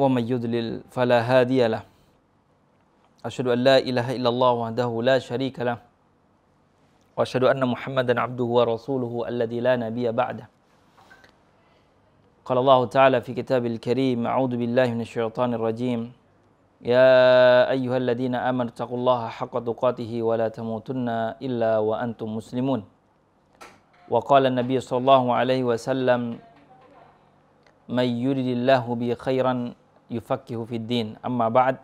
ومن يضلل فلا هادي له أشهد أن لا إله إلا الله وحده لا شريك له وأشهد أن محمدا عبده ورسوله الذي لا نبي بعده قال الله تعالى في كتاب الكريم أعوذ بالله من الشيطان الرجيم يا أيها الذين آمنوا اتقوا الله حق تقاته ولا تموتن إلا وأنتم مسلمون وقال النبي صلى الله عليه وسلم من يرد الله به خيرا yufaqihu fid din. Amma ba'd.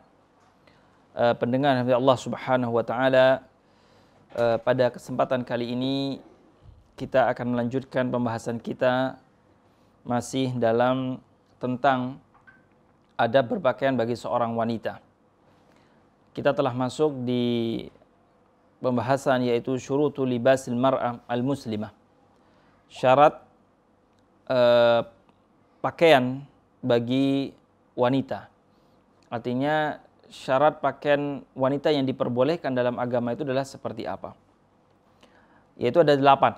Uh, pendengar dari Allah Subhanahu wa taala uh, pada kesempatan kali ini kita akan melanjutkan pembahasan kita masih dalam tentang ada berpakaian bagi seorang wanita. Kita telah masuk di pembahasan yaitu syurutul libasil mar'ah al-muslimah. Syarat uh, pakaian bagi wanita. Artinya syarat pakaian wanita yang diperbolehkan dalam agama itu adalah seperti apa? Yaitu ada delapan.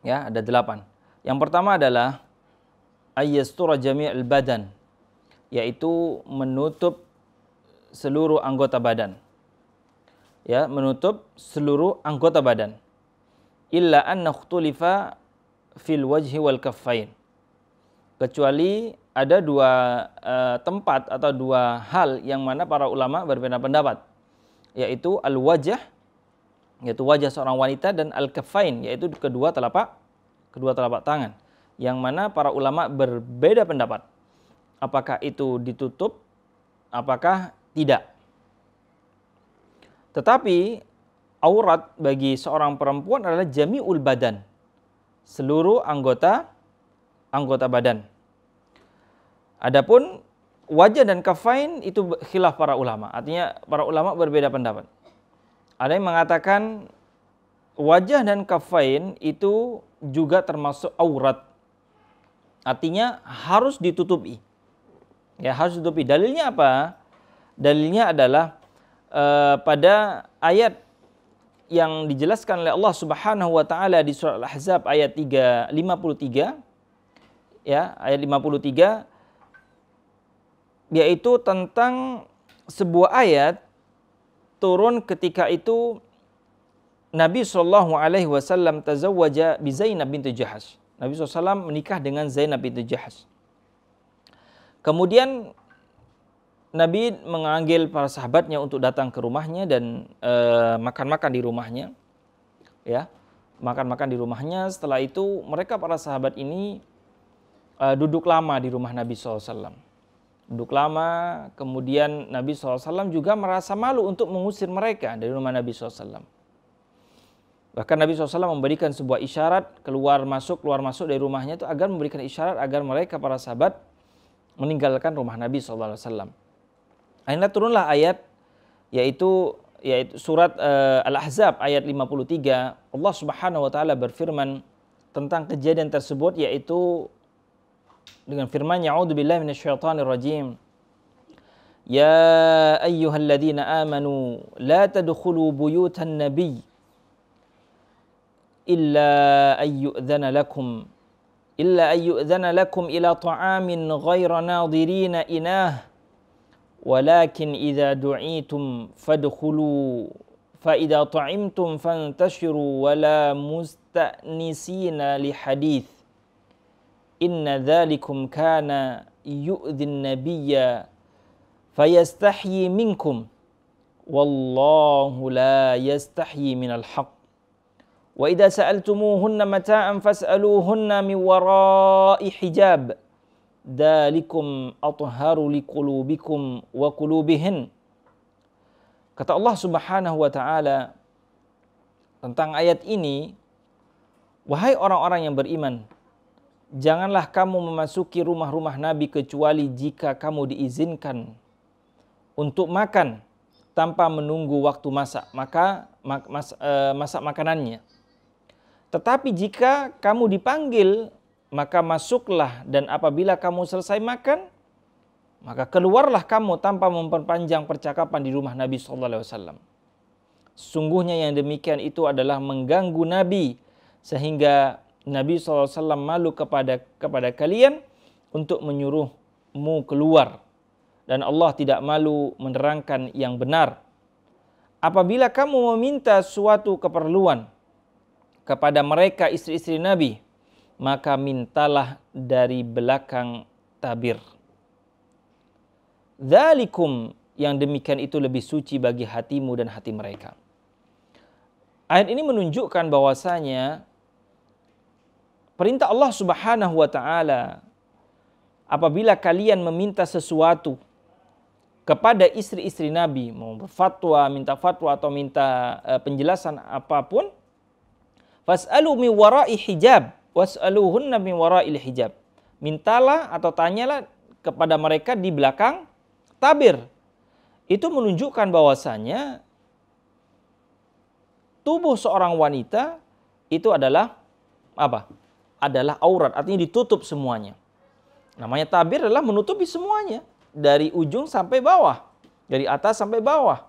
Ya, ada delapan. Yang pertama adalah ayyastura jami'il badan, yaitu menutup seluruh anggota badan. Ya, menutup seluruh anggota badan. Illa anna fil wajhi wal kaffain. Kecuali ada dua uh, tempat atau dua hal yang mana para ulama berbeda pendapat yaitu al-wajah yaitu wajah seorang wanita dan al-kafain yaitu kedua telapak kedua telapak tangan yang mana para ulama berbeda pendapat apakah itu ditutup apakah tidak tetapi aurat bagi seorang perempuan adalah jami'ul badan seluruh anggota anggota badan Adapun wajah dan kafain itu khilaf para ulama. Artinya para ulama berbeda pendapat. Ada yang mengatakan wajah dan kafain itu juga termasuk aurat. Artinya harus ditutupi. Ya harus ditutupi. Dalilnya apa? Dalilnya adalah uh, pada ayat yang dijelaskan oleh Allah Subhanahu wa taala di surah Al-Ahzab ayat 3 53 ya ayat 53 yaitu tentang sebuah ayat turun ketika itu Nabi Shallallahu Alaihi Wasallam tazawwaja bi Zainab bintu Jahash. Nabi SAW menikah dengan Zainab bintu Jahash. Kemudian Nabi menganggil para sahabatnya untuk datang ke rumahnya dan eh, makan-makan di rumahnya. Ya, makan-makan di rumahnya. Setelah itu mereka para sahabat ini e, duduk lama di rumah Nabi SAW duduk lama. Kemudian Nabi SAW juga merasa malu untuk mengusir mereka dari rumah Nabi SAW. Bahkan Nabi SAW memberikan sebuah isyarat keluar masuk, keluar masuk dari rumahnya itu agar memberikan isyarat agar mereka para sahabat meninggalkan rumah Nabi SAW. Akhirnya turunlah ayat yaitu yaitu surat uh, Al-Ahzab ayat 53. Allah Subhanahu wa taala berfirman tentang kejadian tersebut yaitu dengan firman ya'udzu billahi minasyaitonir rajim Ya ayyuhalladzina amanu la tadkhulu buyutan nabiy illa ayyu'dhana lakum illa أن يؤذن لكم إلى طعام غير ناظرين إناه ولكن إذا دعيتم فادخلوا فإذا طعمتم فانتشروا ولا مستأنسين لحديث inna dhalikum kana yu'dhin nabiyya fayastahyi minkum wallahu la yastahyi minal haqq wa idza sa'altumuhunna mata'an fas'aluhunna min wara'i hijab dalikum atharu liqulubikum wa qulubihin kata Allah Subhanahu wa taala tentang ayat ini wahai orang-orang yang beriman Janganlah kamu memasuki rumah-rumah Nabi kecuali jika kamu diizinkan untuk makan tanpa menunggu waktu masak, maka mak, mas, e, masak makanannya. Tetapi jika kamu dipanggil, maka masuklah dan apabila kamu selesai makan, maka keluarlah kamu tanpa memperpanjang percakapan di rumah Nabi sallallahu alaihi wasallam. Sungguhnya yang demikian itu adalah mengganggu Nabi sehingga Nabi SAW malu kepada kepada kalian untuk menyuruhmu keluar. Dan Allah tidak malu menerangkan yang benar. Apabila kamu meminta suatu keperluan kepada mereka istri-istri Nabi, maka mintalah dari belakang tabir. Zalikum yang demikian itu lebih suci bagi hatimu dan hati mereka. Ayat ini menunjukkan bahwasanya Perintah Allah Subhanahu wa taala apabila kalian meminta sesuatu kepada istri-istri Nabi, mau berfatwa, minta fatwa atau minta eh, penjelasan apapun, fas'alu mi wara'i hijab, was'aluhunna mi wara'il hijab. Mintalah atau tanyalah kepada mereka di belakang tabir. Itu menunjukkan bahwasanya tubuh seorang wanita itu adalah apa? adalah aurat, artinya ditutup semuanya. Namanya tabir adalah menutupi semuanya dari ujung sampai bawah, dari atas sampai bawah.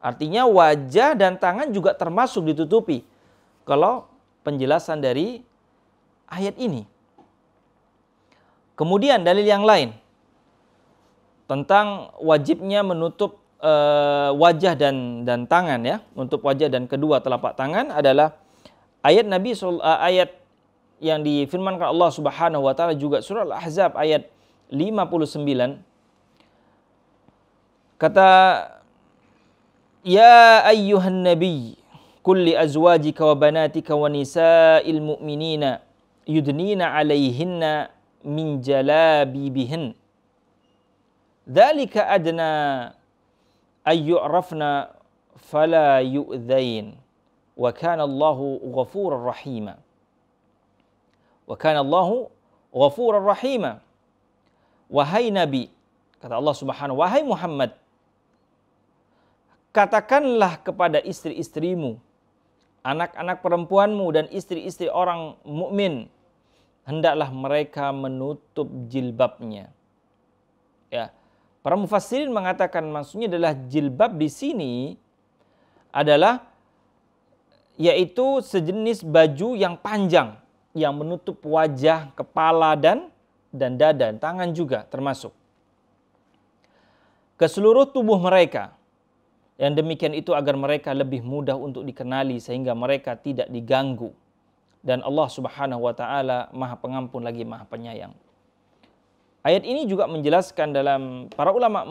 Artinya wajah dan tangan juga termasuk ditutupi. Kalau penjelasan dari ayat ini. Kemudian dalil yang lain tentang wajibnya menutup e, wajah dan dan tangan ya, untuk wajah dan kedua telapak tangan adalah ayat Nabi eh, ayat yang difirmankan Allah Subhanahu wa taala juga surah Al-Ahzab ayat 59 kata ya ayyuhan nabi kulli azwajika wa banatika wa nisa'il mu'minina yudnina 'alayhinna min jalabi bihin dzalika adna ayyurafna fala yu'dzain wa kana Allahu ghafurur rahima Wa kana Allahu ghafurar rahima. Wahai Nabi, kata Allah Subhanahu, wahai Muhammad, katakanlah kepada istri-istrimu, anak-anak perempuanmu dan istri-istri orang mukmin, hendaklah mereka menutup jilbabnya. Ya. Para mufassirin mengatakan maksudnya adalah jilbab di sini adalah yaitu sejenis baju yang panjang yang menutup wajah, kepala dan dan dada, tangan juga termasuk. Ke seluruh tubuh mereka. Yang demikian itu agar mereka lebih mudah untuk dikenali sehingga mereka tidak diganggu. Dan Allah Subhanahu wa taala Maha Pengampun lagi Maha Penyayang. Ayat ini juga menjelaskan dalam para ulama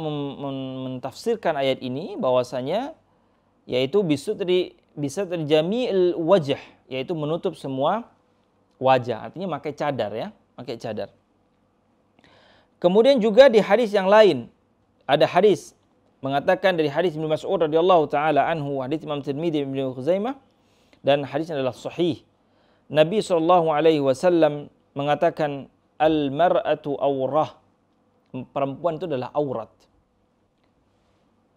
mentafsirkan ayat ini bahwasanya yaitu bisa terjamil wajah yaitu menutup semua wajah. Artinya pakai cadar ya, pakai cadar. Kemudian juga di hadis yang lain ada hadis mengatakan dari hadis Ibnu Mas'ud radhiyallahu taala anhu, hadis Imam Tirmidzi Ibnu Khuzaimah dan hadisnya adalah sahih. Nabi sallallahu alaihi wasallam mengatakan al mar'atu aurah. Perempuan itu adalah aurat.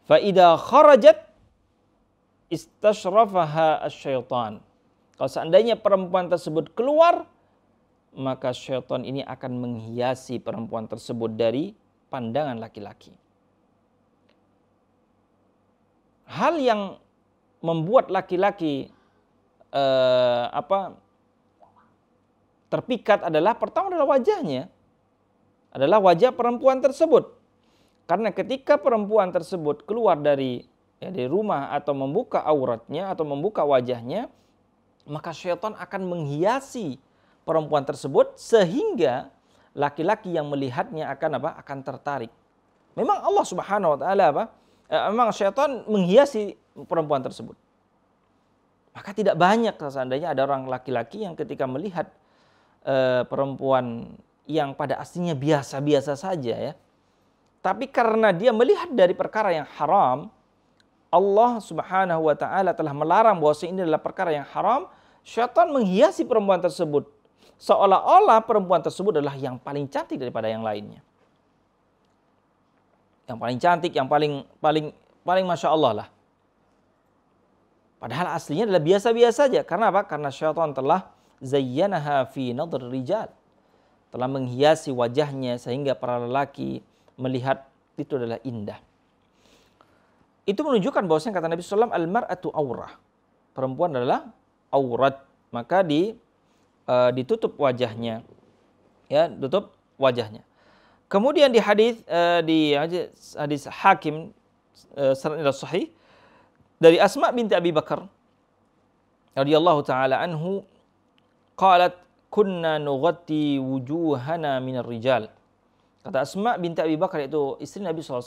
Fa idza kharajat istashrafaha asy-syaitan. Kalau seandainya perempuan tersebut keluar, maka syaitan ini akan menghiasi perempuan tersebut dari pandangan laki-laki. Hal yang membuat laki-laki eh, apa terpikat adalah pertama adalah wajahnya adalah wajah perempuan tersebut karena ketika perempuan tersebut keluar dari ya, dari rumah atau membuka auratnya atau membuka wajahnya maka syaitan akan menghiasi perempuan tersebut sehingga laki-laki yang melihatnya akan apa? akan tertarik. Memang Allah Subhanahu wa taala apa? Eh, memang syaitan menghiasi perempuan tersebut. Maka tidak banyak seandainya ada orang laki-laki yang ketika melihat eh, perempuan yang pada aslinya biasa-biasa saja ya. Tapi karena dia melihat dari perkara yang haram, Allah Subhanahu wa taala telah melarang bahwa ini adalah perkara yang haram, Syaitan menghiasi perempuan tersebut. Seolah-olah perempuan tersebut adalah yang paling cantik daripada yang lainnya. Yang paling cantik, yang paling paling paling masya Allah lah. Padahal aslinya adalah biasa-biasa saja. Karena apa? Karena syaitan telah zayyanaha fi nadr rijal. Telah menghiasi wajahnya sehingga para lelaki melihat itu adalah indah. Itu menunjukkan bahwasanya kata Nabi SAW, al-mar'atu aurah. Perempuan adalah aurat maka di uh, ditutup wajahnya ya tutup wajahnya kemudian di hadis uh, di hadis hakim uh, sahih dari Asma binti Abi Bakar radhiyallahu taala anhu qalat kunna nughatti wujuhana minar rijal kata Asma binti Abi Bakar itu istri Nabi SAW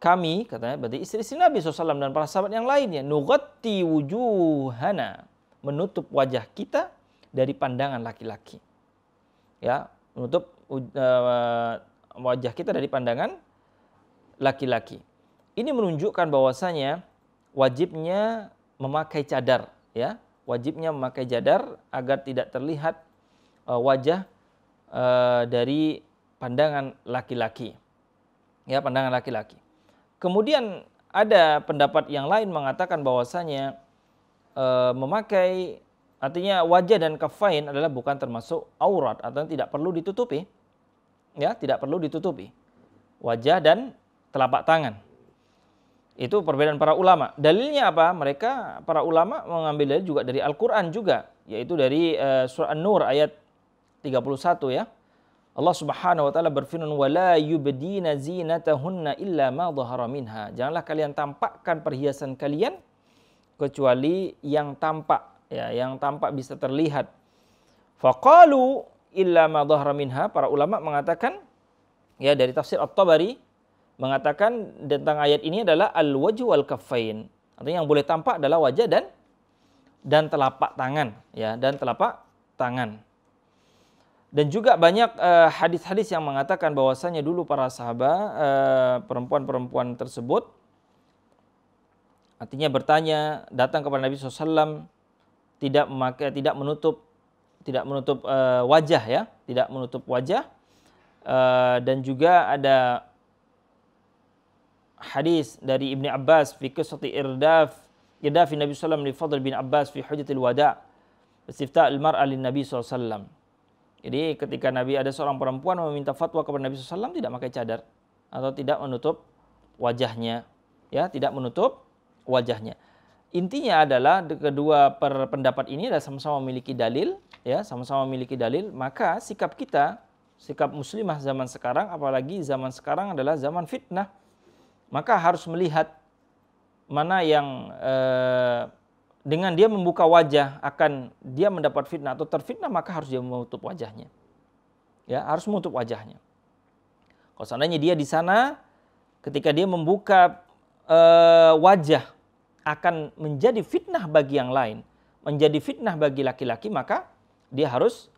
kami katanya berarti istri-istri Nabi SAW dan para sahabat yang lainnya nugati wujuhana menutup wajah kita dari pandangan laki-laki ya menutup eh, wajah kita dari pandangan laki-laki ini menunjukkan bahwasanya wajibnya memakai cadar ya wajibnya memakai cadar agar tidak terlihat eh, wajah eh, dari pandangan laki-laki ya pandangan laki-laki Kemudian ada pendapat yang lain mengatakan bahwasanya e, memakai artinya wajah dan kafain adalah bukan termasuk aurat atau tidak perlu ditutupi. Ya, tidak perlu ditutupi. Wajah dan telapak tangan. Itu perbedaan para ulama. Dalilnya apa? Mereka para ulama mengambil dalil juga dari Al-Qur'an juga, yaitu dari e, surah An-Nur ayat 31 ya. Allah Subhanahu wa taala berfirman wala yubdina zinatahunna illa ma dhahara minha. Janganlah kalian tampakkan perhiasan kalian kecuali yang tampak ya, yang tampak bisa terlihat. Faqalu illa ma dhahara minha. Para ulama mengatakan ya dari tafsir At-Tabari mengatakan tentang ayat ini adalah al wajh wal kaffain. Artinya yang boleh tampak adalah wajah dan dan telapak tangan ya dan telapak tangan. Dan juga banyak eh, hadis-hadis uh, yang mengatakan bahwasanya dulu para sahabat perempuan eh, perempuan-perempuan tersebut artinya bertanya datang kepada Nabi SAW tidak memakai tidak menutup tidak menutup uh, wajah ya tidak menutup wajah uh, dan juga ada hadis dari Ibni Abbas fi qissati irdaf irdafi Nabi SAW li Fadl bin Abbas fi hujatil wada istifta al mar'a lin Nabi SAW jadi ketika Nabi ada seorang perempuan meminta fatwa kepada Nabi SAW tidak pakai cadar atau tidak menutup wajahnya, ya tidak menutup wajahnya. Intinya adalah kedua pendapat ini adalah sama-sama memiliki dalil, ya sama-sama memiliki dalil. Maka sikap kita, sikap muslimah zaman sekarang, apalagi zaman sekarang adalah zaman fitnah, maka harus melihat mana yang eh, dengan dia membuka wajah akan dia mendapat fitnah atau terfitnah maka harus dia menutup wajahnya. Ya, harus menutup wajahnya. Kalau seandainya dia di sana ketika dia membuka e, wajah akan menjadi fitnah bagi yang lain, menjadi fitnah bagi laki-laki maka dia harus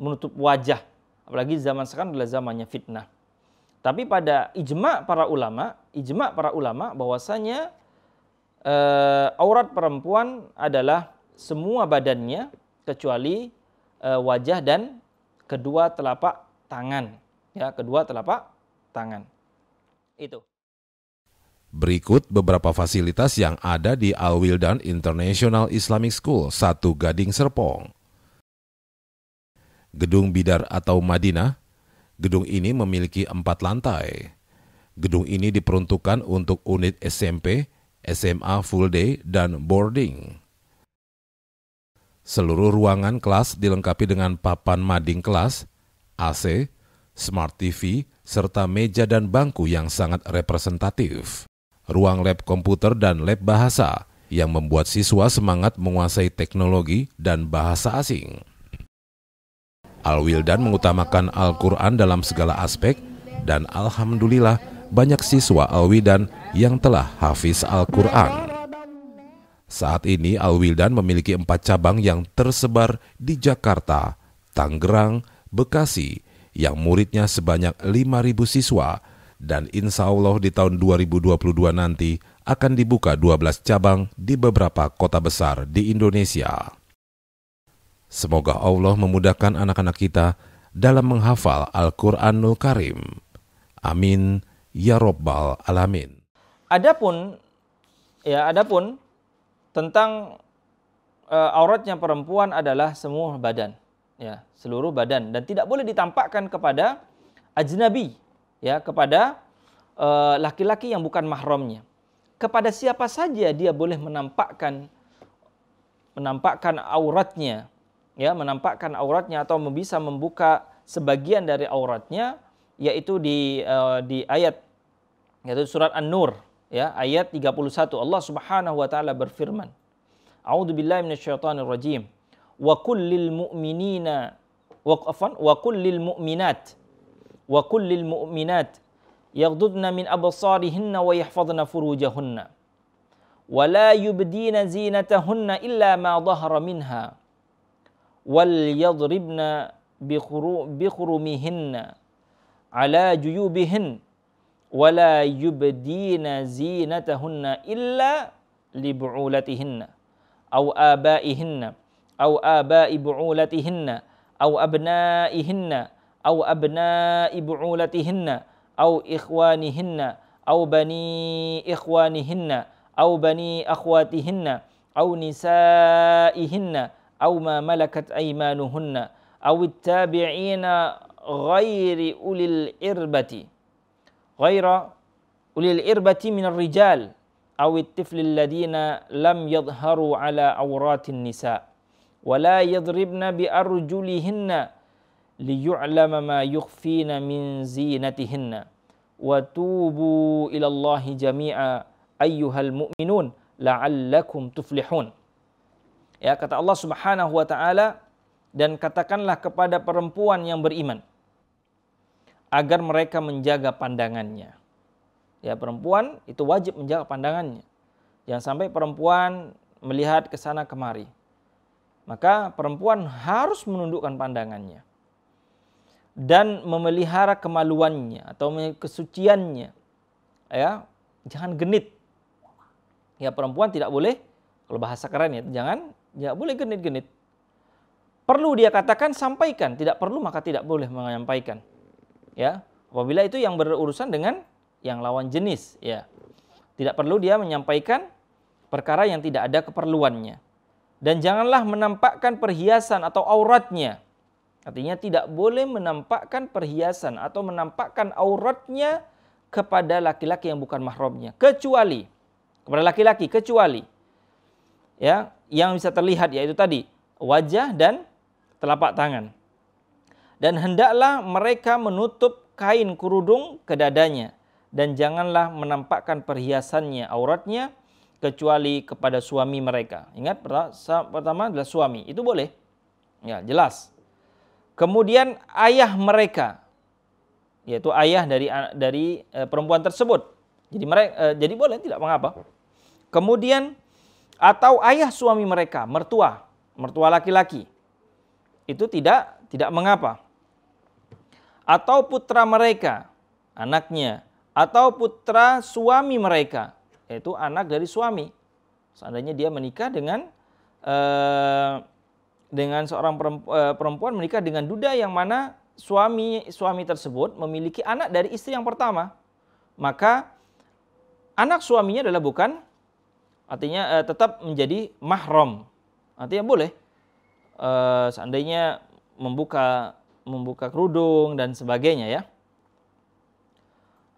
menutup wajah. Apalagi zaman sekarang adalah zamannya fitnah. Tapi pada ijma para ulama, ijma para ulama bahwasanya uh, aurat perempuan adalah semua badannya kecuali uh, wajah dan kedua telapak tangan. Ya, kedua telapak tangan. Itu. Berikut beberapa fasilitas yang ada di Al International Islamic School, Satu Gading Serpong. Gedung Bidar atau Madinah, gedung ini memiliki empat lantai. Gedung ini diperuntukkan untuk unit SMP, SMA full day, dan boarding. Seluruh ruangan kelas dilengkapi dengan papan mading kelas, AC, smart TV, serta meja dan bangku yang sangat representatif. Ruang lab komputer dan lab bahasa yang membuat siswa semangat menguasai teknologi dan bahasa asing. Al-Wildan mengutamakan Al-Quran dalam segala aspek dan Alhamdulillah banyak siswa dan yang telah hafiz Al-Quran. Saat ini dan memiliki empat cabang yang tersebar di Jakarta, Tangerang, Bekasi, yang muridnya sebanyak 5.000 siswa, dan insya Allah di tahun 2022 nanti akan dibuka 12 cabang di beberapa kota besar di Indonesia. Semoga Allah memudahkan anak-anak kita dalam menghafal Al-Quranul Karim. Amin ya Robbal alamin. Adapun ya adapun tentang uh, auratnya perempuan adalah semua badan ya seluruh badan dan tidak boleh ditampakkan kepada ajnabi ya kepada eh, laki-laki uh, yang bukan mahramnya kepada siapa saja dia boleh menampakkan menampakkan auratnya ya menampakkan auratnya atau bisa membuka sebagian dari auratnya yaitu di uh, di ayat yaitu surat An-Nur ya ayat 31 Allah Subhanahu wa taala berfirman A'udzu billahi minasyaitonir rajim wa kullil mu'minina wa afan wa kullil mu'minat wa kullil mu'minat yaghdudna min absarihinna wa yahfazna furujahunna wa la yubdina zinatahunna illa ma dhahara minha wal yadribna bikhuru bikhurumihinna ala juyubihin ولا يبدين زينتهن إلا لبعولتهن أو آبائهن أو آباء بعولتهن أو أبنائهن أو أبناء بعولتهن أو إخوانهن أو بني إخوانهن أو بني أخواتهن أو نسائهن أو ما ملكت أيمانهن أو التابعين غير أولي الإربة غير أولي الإربة من الرجال أو الطفل الذين لم يظهروا على عورات النساء ولا يضربن بأرجلهن ليعلم ما يخفين من زينتهن وتوبوا إلى الله جميعا أيها المؤمنون لعلكم تفلحون Ya, kata Allah Subhanahu wa taala dan katakanlah kepada perempuan yang beriman. agar mereka menjaga pandangannya. Ya, perempuan itu wajib menjaga pandangannya. Jangan sampai perempuan melihat ke sana kemari. Maka perempuan harus menundukkan pandangannya dan memelihara kemaluannya atau kesuciannya. Ya, jangan genit. Ya, perempuan tidak boleh kalau bahasa keren ya, jangan ya boleh genit-genit. Perlu dia katakan sampaikan, tidak perlu maka tidak boleh menyampaikan ya apabila itu yang berurusan dengan yang lawan jenis ya tidak perlu dia menyampaikan perkara yang tidak ada keperluannya dan janganlah menampakkan perhiasan atau auratnya artinya tidak boleh menampakkan perhiasan atau menampakkan auratnya kepada laki-laki yang bukan mahramnya kecuali kepada laki-laki kecuali ya yang bisa terlihat yaitu tadi wajah dan telapak tangan dan hendaklah mereka menutup kain kerudung ke dadanya dan janganlah menampakkan perhiasannya auratnya kecuali kepada suami mereka. Ingat pertama adalah suami. Itu boleh. Ya, jelas. Kemudian ayah mereka yaitu ayah dari dari e, perempuan tersebut. Jadi mereka e, eh, jadi boleh tidak mengapa. Kemudian atau ayah suami mereka, mertua, mertua laki-laki. Itu tidak tidak mengapa atau putra mereka, anaknya, atau putra suami mereka, yaitu anak dari suami. Seandainya dia menikah dengan uh, dengan seorang eh, perempuan menikah dengan duda yang mana suami suami tersebut memiliki anak dari istri yang pertama, maka anak suaminya adalah bukan artinya uh, tetap menjadi mahram. Artinya boleh uh, seandainya membuka membuka kerudung dan sebagainya ya.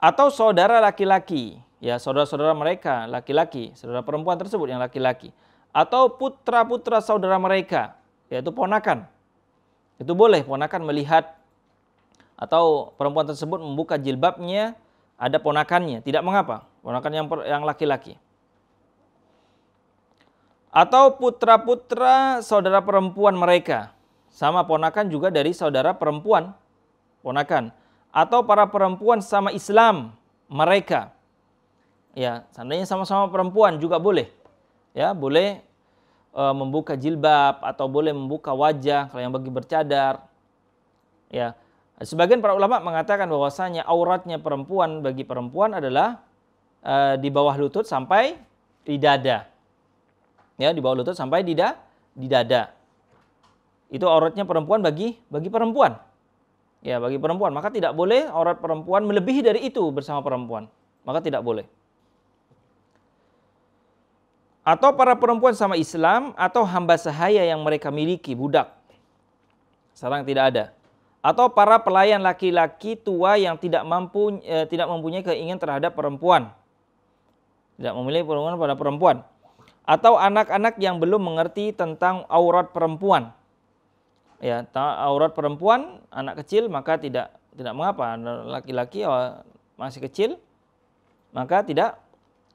Atau saudara laki-laki, ya saudara-saudara mereka laki-laki, saudara perempuan tersebut yang laki-laki. Atau putra-putra saudara mereka, yaitu ponakan. Itu boleh ponakan melihat atau perempuan tersebut membuka jilbabnya ada ponakannya, tidak mengapa, ponakan yang yang laki-laki. Atau putra-putra saudara perempuan mereka, sama ponakan juga dari saudara perempuan ponakan atau para perempuan sama Islam mereka. Ya, seandainya sama-sama perempuan juga boleh. Ya, boleh e, membuka jilbab atau boleh membuka wajah kalau yang bagi bercadar. Ya. Sebagian para ulama mengatakan bahwasanya auratnya perempuan bagi perempuan adalah e, di bawah lutut sampai di dada. Ya, di bawah lutut sampai di, da, di dada itu auratnya perempuan bagi bagi perempuan. Ya, bagi perempuan, maka tidak boleh aurat perempuan melebihi dari itu bersama perempuan. Maka tidak boleh. Atau para perempuan sama Islam atau hamba sahaya yang mereka miliki, budak. Sekarang tidak ada. Atau para pelayan laki-laki tua yang tidak mampu eh, tidak mempunyai keinginan terhadap perempuan. Tidak memilih perempuan pada perempuan. Atau anak-anak yang belum mengerti tentang aurat perempuan ya aurat perempuan anak kecil maka tidak tidak mengapa laki-laki masih kecil maka tidak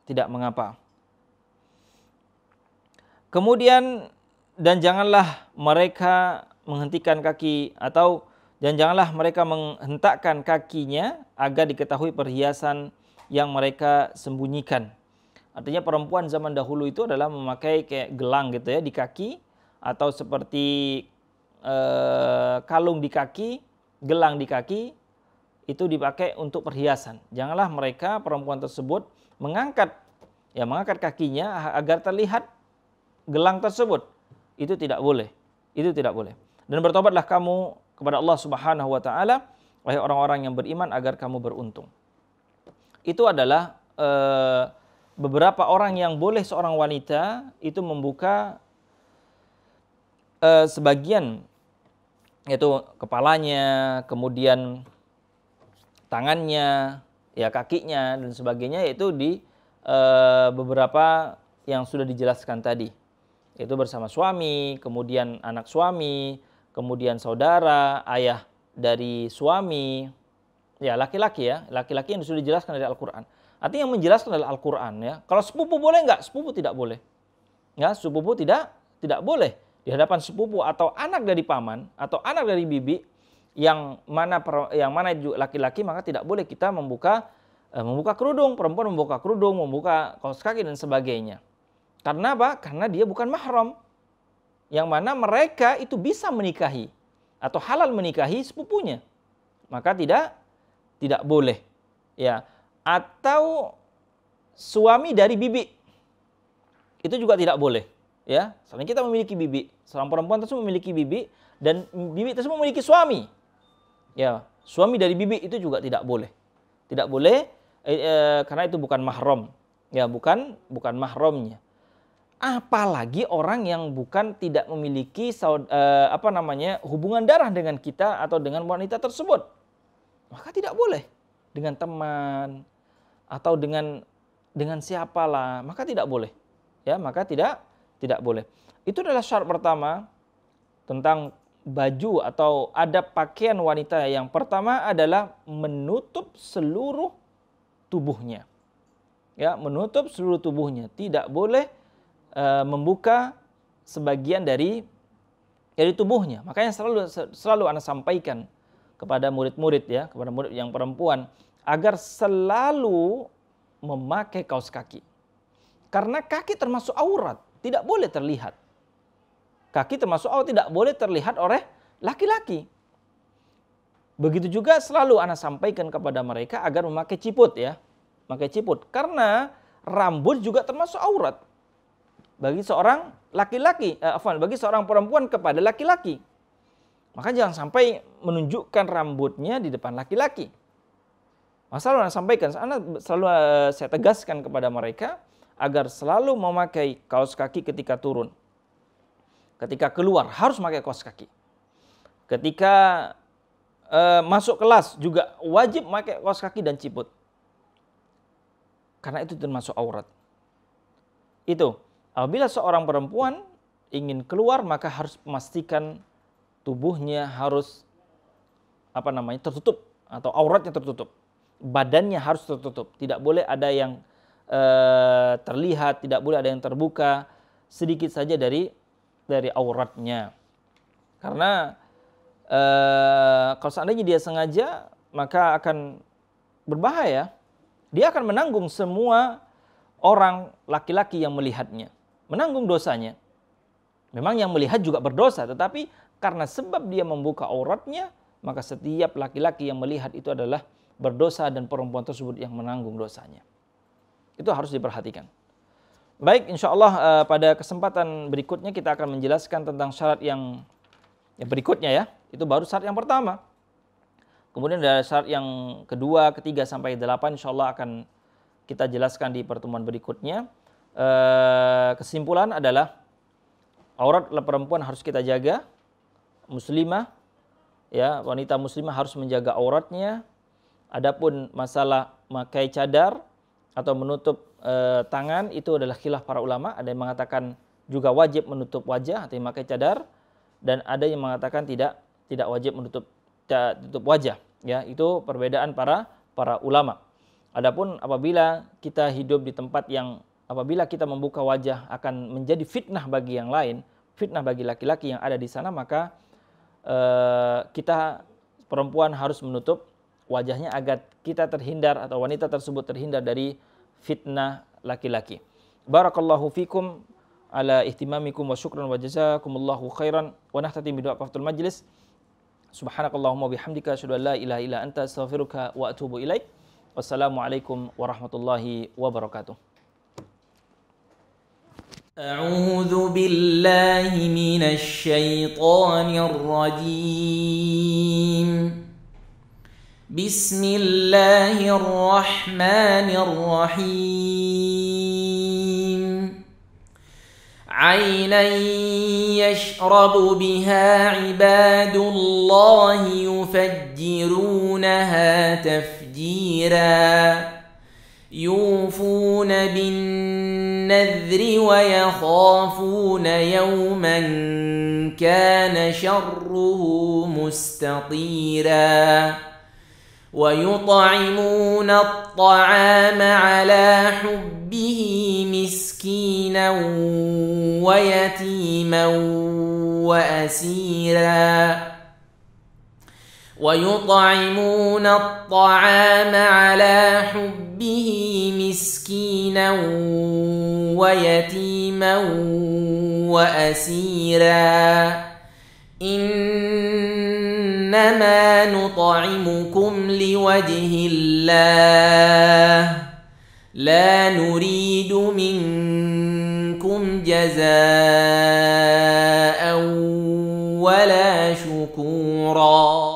tidak mengapa kemudian dan janganlah mereka menghentikan kaki atau dan janganlah mereka menghentakkan kakinya agar diketahui perhiasan yang mereka sembunyikan artinya perempuan zaman dahulu itu adalah memakai kayak gelang gitu ya di kaki atau seperti Eh, kalung di kaki, gelang di kaki itu dipakai untuk perhiasan. Janganlah mereka perempuan tersebut mengangkat ya mengangkat kakinya agar terlihat gelang tersebut. Itu tidak boleh. Itu tidak boleh. Dan bertobatlah kamu kepada Allah Subhanahu wa taala wahai orang-orang yang beriman agar kamu beruntung. Itu adalah e, beberapa orang yang boleh seorang wanita itu membuka e, sebagian yaitu kepalanya, kemudian tangannya, ya kakinya dan sebagainya yaitu di e, beberapa yang sudah dijelaskan tadi. itu bersama suami, kemudian anak suami, kemudian saudara, ayah dari suami, ya laki-laki ya, laki-laki yang sudah dijelaskan dari Al-Qur'an. Artinya yang menjelaskan dari Al-Qur'an ya. Kalau sepupu boleh nggak? Sepupu tidak boleh. Ya, sepupu tidak tidak boleh di hadapan sepupu atau anak dari paman atau anak dari bibi yang mana yang mana laki-laki maka tidak boleh kita membuka eh, membuka kerudung, perempuan membuka kerudung, membuka kaos kaki dan sebagainya. Karena apa? Karena dia bukan mahram. Yang mana mereka itu bisa menikahi atau halal menikahi sepupunya. Maka tidak tidak boleh. Ya, atau suami dari bibi. Itu juga tidak boleh ya soalnya kita memiliki bibi seorang perempuan tersebut memiliki bibi dan bibi tersebut memiliki suami ya suami dari bibi itu juga tidak boleh tidak boleh eh, eh, karena itu bukan mahram ya bukan bukan mahramnya apalagi orang yang bukan tidak memiliki eh, apa namanya hubungan darah dengan kita atau dengan wanita tersebut maka tidak boleh dengan teman atau dengan dengan siapalah maka tidak boleh ya maka tidak tidak boleh. Itu adalah syarat pertama tentang baju atau ada pakaian wanita yang pertama adalah menutup seluruh tubuhnya. Ya, menutup seluruh tubuhnya. Tidak boleh e, membuka sebagian dari dari tubuhnya. Makanya selalu selalu Anda sampaikan kepada murid-murid ya, kepada murid yang perempuan agar selalu memakai kaos kaki. Karena kaki termasuk aurat tidak boleh terlihat. Kaki termasuk awal tidak boleh terlihat oleh laki-laki. Begitu juga selalu anak sampaikan kepada mereka agar memakai ciput ya. memakai ciput karena rambut juga termasuk aurat. Bagi seorang laki-laki, eh, bagi seorang perempuan kepada laki-laki. Maka jangan sampai menunjukkan rambutnya di depan laki-laki. Masalah anak sampaikan, anak selalu eh, saya tegaskan kepada mereka agar selalu memakai kaos kaki ketika turun. Ketika keluar harus memakai kaos kaki. Ketika uh, masuk kelas juga wajib memakai kaos kaki dan ciput. Karena itu termasuk aurat. Itu apabila seorang perempuan ingin keluar maka harus memastikan tubuhnya harus apa namanya tertutup atau auratnya tertutup badannya harus tertutup tidak boleh ada yang e, terlihat, tidak boleh ada yang terbuka sedikit saja dari dari auratnya. Karena e, kalau seandainya dia sengaja maka akan berbahaya. Dia akan menanggung semua orang laki-laki yang melihatnya, menanggung dosanya. Memang yang melihat juga berdosa, tetapi karena sebab dia membuka auratnya, maka setiap laki-laki yang melihat itu adalah berdosa dan perempuan tersebut yang menanggung dosanya. Itu harus diperhatikan. Baik, insya Allah eh, pada kesempatan berikutnya kita akan menjelaskan tentang syarat yang, yang berikutnya ya. Itu baru syarat yang pertama. Kemudian ada syarat yang kedua, ketiga sampai delapan insya Allah akan kita jelaskan di pertemuan berikutnya. Eh, kesimpulan adalah aurat perempuan harus kita jaga. Muslimah, ya wanita muslimah harus menjaga auratnya. Adapun masalah memakai cadar, atau menutup e, tangan itu adalah khilaf para ulama. Ada yang mengatakan juga wajib menutup wajah atau memakai cadar dan ada yang mengatakan tidak tidak wajib menutup tutup wajah. Ya, itu perbedaan para para ulama. Adapun apabila kita hidup di tempat yang apabila kita membuka wajah akan menjadi fitnah bagi yang lain, fitnah bagi laki-laki yang ada di sana, maka e, kita perempuan harus menutup wajahnya agar kita terhindar atau wanita tersebut terhindar dari fitnah laki-laki. Barakallahu fikum ala ihtimamikum wa syukran wa jazakumullahu khairan wa nahtatim bidu'a qaftul majlis. Subhanakallahumma bihamdika asyhadu an la ilaha illa anta astaghfiruka wa atubu ilaik. Wassalamualaikum warahmatullahi wabarakatuh. أعوذ بالله من الشيطان الرجيم بسم الله الرحمن الرحيم عينا يشرب بها عباد الله يفجرونها تفجيرا يوفون بالنذر ويخافون يوما كان شره مستطيرا ويطعمون الطعام على حبه مسكينا ويتيما واسيرا ويطعمون الطعام على حبه مسكينا ويتيما واسيرا انما نطعمكم لوجه الله لا نريد منكم جزاء ولا شكورا